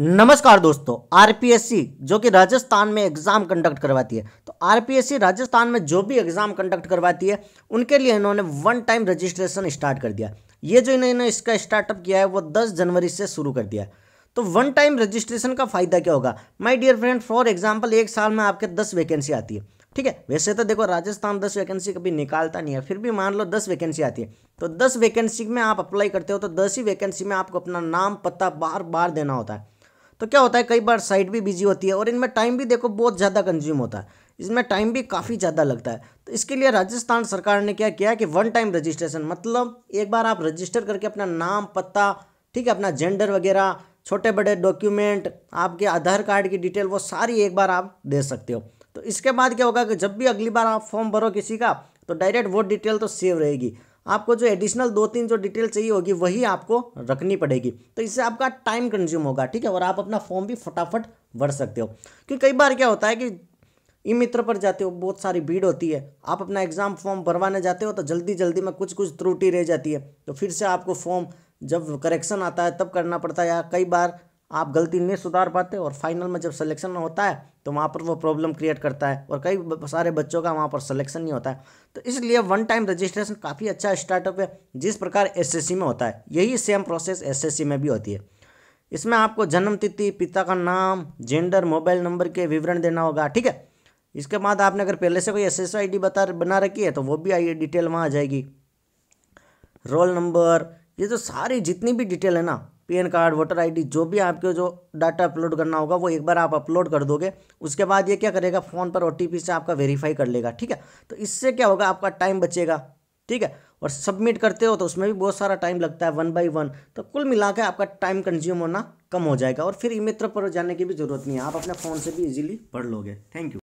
नमस्कार दोस्तों आरपीएससी जो कि राजस्थान में एग्जाम कंडक्ट करवाती है तो आरपीएससी राजस्थान में जो भी एग्जाम कंडक्ट करवाती है उनके लिए इन्होंने वन टाइम रजिस्ट्रेशन स्टार्ट कर दिया ये जो इन्होंने इसका स्टार्टअप किया है वो 10 जनवरी से शुरू कर दिया तो वन टाइम रजिस्ट्रेशन का फायदा क्या होगा my dear friend for example एक साल में आपके दस वैकेंसी आती है ठीक है वैसे तो देखो राजस्थान दस वैकेंसी कभी निकालता नहीं है फिर भी मान लो दस वैकेंसी आती है तो दस वैकेंसी में आप अप्लाई करते हो तो दस ही वैकेंसी में आपको अपना नाम पता बार बार देना होता है तो क्या होता है कई बार साइट भी बिजी होती है और इनमें टाइम भी देखो बहुत ज़्यादा कंज्यूम होता है इसमें टाइम भी काफ़ी ज़्यादा लगता है तो इसके लिए राजस्थान सरकार ने क्या किया कि वन टाइम रजिस्ट्रेशन मतलब एक बार आप रजिस्टर करके अपना नाम पता ठीक है अपना जेंडर वगैरह छोटे बड़े डॉक्यूमेंट आपके आधार कार्ड की डिटेल वो सारी एक बार आप दे सकते हो तो इसके बाद क्या होगा कि जब भी अगली बार आप फॉर्म भरो किसी का तो डायरेक्ट वो डिटेल तो सेव रहेगी आपको जो एडिशनल दो तीन जो डिटेल चाहिए होगी वही आपको रखनी पड़ेगी तो इससे आपका टाइम कंज्यूम होगा ठीक है और आप अपना फॉर्म भी फटाफट भर सकते हो क्योंकि कई बार क्या होता है कि ई मित्र पर जाते हो बहुत सारी भीड़ होती है आप अपना एग्ज़ाम फॉर्म भरवाने जाते हो तो जल्दी जल्दी में कुछ कुछ त्रुटि रह जाती है तो फिर से आपको फॉर्म जब करेक्शन आता है तब करना पड़ता है या कई बार आप गलती नहीं सुधार पाते और फाइनल में जब सिलेक्शन होता है तो वहाँ पर वो प्रॉब्लम क्रिएट करता है और कई सारे बच्चों का वहाँ पर सिलेक्शन नहीं होता है तो इसलिए वन टाइम रजिस्ट्रेशन काफ़ी अच्छा स्टार्टअप है जिस प्रकार एस में होता है यही सेम प्रोसेस एस में भी होती है इसमें आपको जन्म तिथि पिता का नाम जेंडर मोबाइल नंबर के विवरण देना होगा ठीक है इसके बाद आपने अगर पहले से कोई एस एस आई बता बना रखी है तो वो भी आई डिटेल वहाँ आ जाएगी रोल नंबर ये जो सारी जितनी भी डिटेल है ना पैन कार्ड वोटर आईडी जो भी आपके जो डाटा अपलोड करना होगा वो एक बार आप अपलोड कर दोगे उसके बाद ये क्या करेगा फ़ोन पर ओ से आपका वेरीफाई कर लेगा ठीक है तो इससे क्या होगा आपका टाइम बचेगा ठीक है और सबमिट करते हो तो उसमें भी बहुत सारा टाइम लगता है वन बाई वन तो कुल मिला के आपका टाइम कंज्यूम होना कम हो जाएगा और फिर ई मित्र पर जाने की भी जरूरत नहीं है आप अपने फ़ोन से भी ईजिली पढ़ लोगे थैंक यू